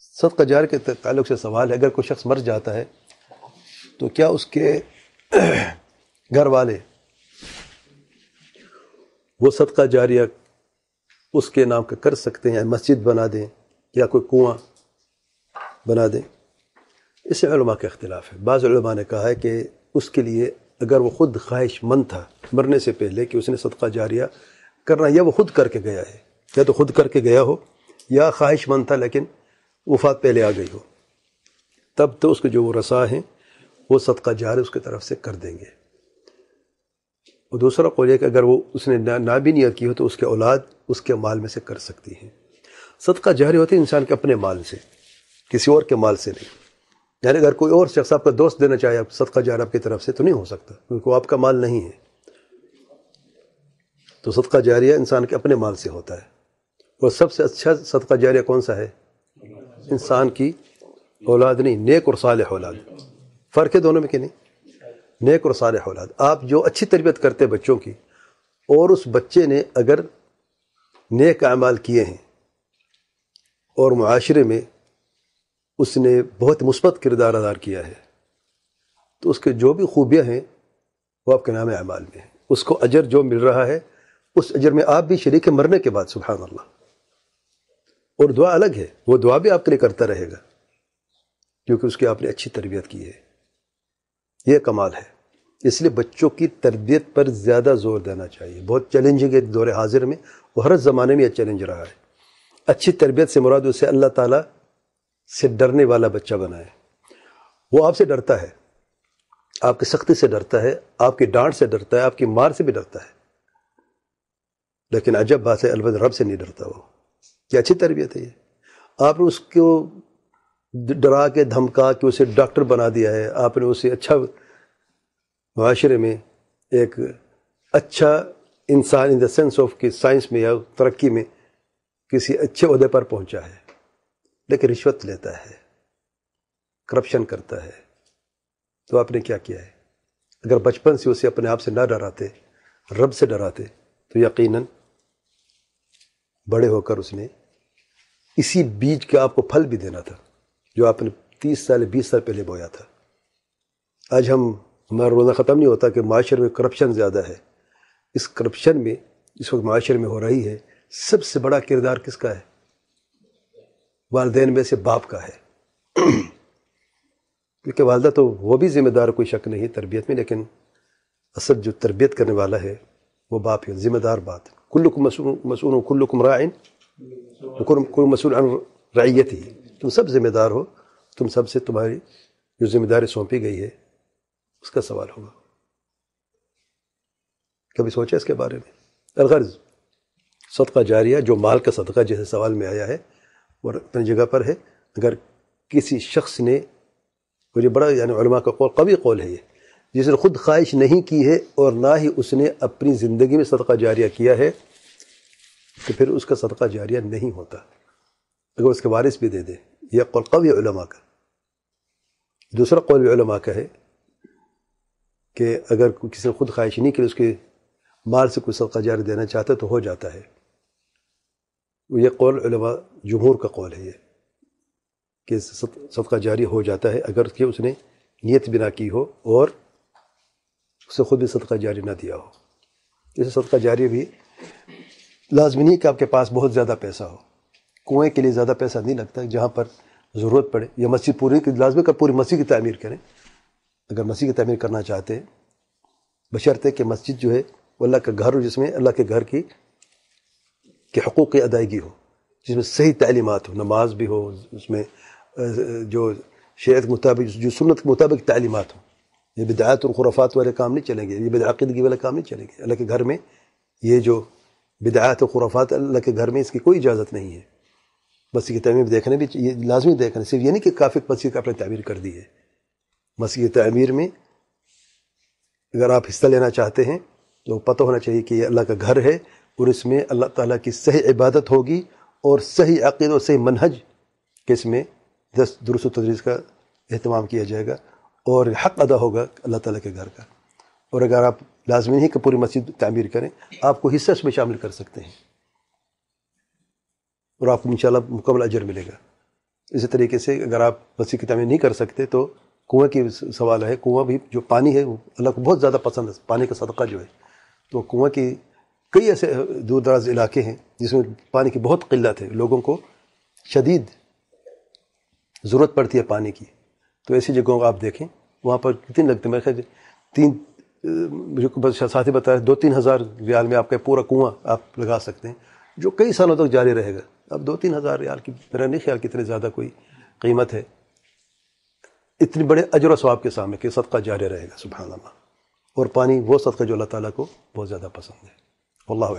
सदका जार के ताल्लुक से सवाल है अगर कोई शख्स मर जाता है तो क्या उसके घर वाले वो सदका जारिया उसके नाम का कर सकते हैं या मस्जिद बना दें या कोई कुआं बना दें इसमें का अख्तिलाफ है बाज़ा ने कहा है कि उसके लिए अगर वो ख़ुद ख्वाहिशमंद था मरने से पहले कि उसने सदका जारिया करना या वो ख़ुद करके गया है या तो ख़ुद करके गया हो या ख्वाहिशमंद था लेकिन वफात पहले आ गई हो तब तो उसके जो वो रसा हैं वो सदका जार उसकी तरफ से कर देंगे और दूसरा कौल है कि अगर वो उसने ना, ना भी नियत की हो तो उसके औलाद उसके माल में से कर सकती हैं सदका जारी होती है इंसान के अपने माल से किसी और के माल से नहीं यानी अगर कोई और शख्स आपका दोस्त देना चाहे आप सदका जार आपकी तरफ से तो नहीं हो सकता क्योंकि वो आपका माल नहीं है तो सदका जारिया इंसान के अपने माल से होता है और सबसे अच्छा सदका जारिया कौन सा है इंसान की औलाद नहीं नेक और साल औलाद फ़र्क है दोनों में कि नहीं नेक और साल औलाद आप जो अच्छी तरबियत करते बच्चों की और उस बच्चे ने अगर नेक अमाल किए हैं और माशरे में उसने बहुत मुस्बत किरदार अदा किया है तो उसके जो भी खूबियाँ हैं वो आपके नाम अमाल में है उसको अजर जो मिल रहा है उस अजर में आप भी शरीक मरने के बाद सुबह अल्लाह और दुआ अलग है वो दुआ भी आपके लिए करता रहेगा क्योंकि उसकी आपने अच्छी तरबियत की है यह कमाल है इसलिए बच्चों की तरबियत पर ज़्यादा जोर देना चाहिए बहुत चैलेंजिंग है दौरे हाजिर में और हर ज़माने में यह चैलेंज रहा है अच्छी तरबियत से मुराद उसे अल्लाह ताला से डरने वाला बच्चा बनाए वो आपसे डरता है आपकी सख्ती से डरता है आपकी डांट से डरता है आपकी मार से भी डरता है लेकिन अजब बात है अलबद रब से नहीं डरता वो ये अच्छी तरबियत है ये आपने उसको डरा के धमका के उसे डॉक्टर बना दिया है आपने उसे अच्छा माशरे में एक अच्छा इंसान इन द सेंस ऑफ कि साइंस में या तरक्की में किसी अच्छे अहदे पर पहुंचा है लेकिन रिश्वत लेता है करप्शन करता है तो आपने क्या किया है अगर बचपन से उसे अपने आप से ना डराते रब से डराते तो यकीनन बड़े होकर उसने इसी बीज का आपको फल भी देना था जो आपने तीस साल बीस साल पहले बोया था आज हम हमारा रोज़ा ख़त्म नहीं होता कि माशरे में करप्शन ज़्यादा है इस करप्शन में इस वक्त माशरे में हो रही है सबसे बड़ा किरदार किसका है वालदेन में से बाप का है क्योंकि वालदा तो वो भी ज़िम्मेदार कोई शक नहीं है तरबियत में लेकिन असल जो तरबियत करने वाला है वो बाप है ज़िम्मेदार बात कुल्लुक मसून मसून कुल्लुकुम वकुन तो कोई मसूल अन रैयत ही तुम सब जिम्मेदार हो तुम सब से तुम्हारी जो जिम्मेदारी सौंपी गई है उसका सवाल होगा कभी सोचा इसके बारे में अलगर्ज सदका जारिया जो माल का सदका जैसे सवाल में आया है और अपनी जगह पर है अगर किसी शख्स ने और ये बड़ा यानी का कौल कभी कौल है ये जिसने खुद ख्वाहिश नहीं की है और ना ही उसने अपनी ज़िंदगी में सदका जारिया किया है तो फिर उसका सदका जारिया नहीं होता अगर उसके वारिस भी दे दे यह कौल कवी उलमा का दूसरा कौल उलमा का है कि अगर किसी ने खुद ख्वाहिश नहीं कि उसके माल से कोई सदका जारी देना चाहता तो हो जाता है ये कौल उलमा जमहूर का कौल है ये कि सदका जारी हो जाता है अगर कि उसने नीयत बिना की हो और उससे खुद भी सदका जारी ना दिया हो इसे सदका जारी भी लाजमी नहीं कि आपके पास बहुत ज़्यादा पैसा हो कुएँ के लिए ज़्यादा पैसा नहीं लगता जहाँ पर ज़रूरत पड़े या मस्जिद पूरी लाजमी का पूरी मस्जिद की तमीर करें अगर मस्जिद की तमीर करना चाहते हैं बशर्ते कि मस्जिद जो है वो अल्लाह का घर हो जिसमें अल्लाह के घर की के हकूक़ की अदायगी हो जिसमें सही तलीमत हो नमाज भी हो उसमें जो शेयर के मुताबिक जो सुनत के मुताबिक तलीमत हो ये बिदायत और खुराफात वाले काम नहीं चलेंगे ये बिदाकदगी वाले काम नहीं चलेंगे अल्लाह के घर में ये जो बिदात खुराफात अल्लाह के घर में इसकी कोई इजाज़त नहीं है मसीह की तमीर देखने भी ये लाजमी देखने सिर्फ ये नहीं कि काफ़ी मसीह का आपने तमीर कर दी है मसीह तमीर में अगर आप हिस्सा लेना चाहते हैं तो पता होना चाहिए कि ये अल्लाह का घर है और इसमें अल्लाह ताला की सही इबादत होगी और सही अकीद और सही मनहज के इसमें दस दुरुस्त तदरीज़ का अहतमाम किया जाएगा और हक अदा होगा अल्लाह ताला के घर का और अगर आप लाजमी नहीं कि पूरी मस्जिद तमीर करें आपको हिस्सा उसमें शामिल कर सकते हैं और आपको इन मुकम्मल अजर मिलेगा इसी तरीके से अगर आप मस्जिद की तमीर नहीं कर सकते तो कुएँ की सवाल है कुआँ भी जो पानी है वो अल्लाह को बहुत ज़्यादा पसंद है पानी का सदका जो है तो कुएँ की कई ऐसे दूर दराज इलाके हैं जिसमें पानी की बहुत किल्लत है लोगों को शदीद ज़रूरत पड़ती है पानी की तो ऐसी जगहों को आप देखें वहाँ पर कितने लगते मेरे ख्याल तीन मुझे बस साथी बताया दो तीन हज़ार रियाल में आपका पूरा कुआं आप लगा सकते हैं जो कई सालों तक जारी रहेगा अब दो तीन हज़ार रियाल की मेरा नहीं ख्याल कितने ज़्यादा कोई कीमत है इतने बड़े अजर स्वाब के सामने कि सदका जारी रहेगा सुबह अल्लाह और पानी वो सदका जो अल्लाह ताला को बहुत ज़्यादा पसंद है अल्लाह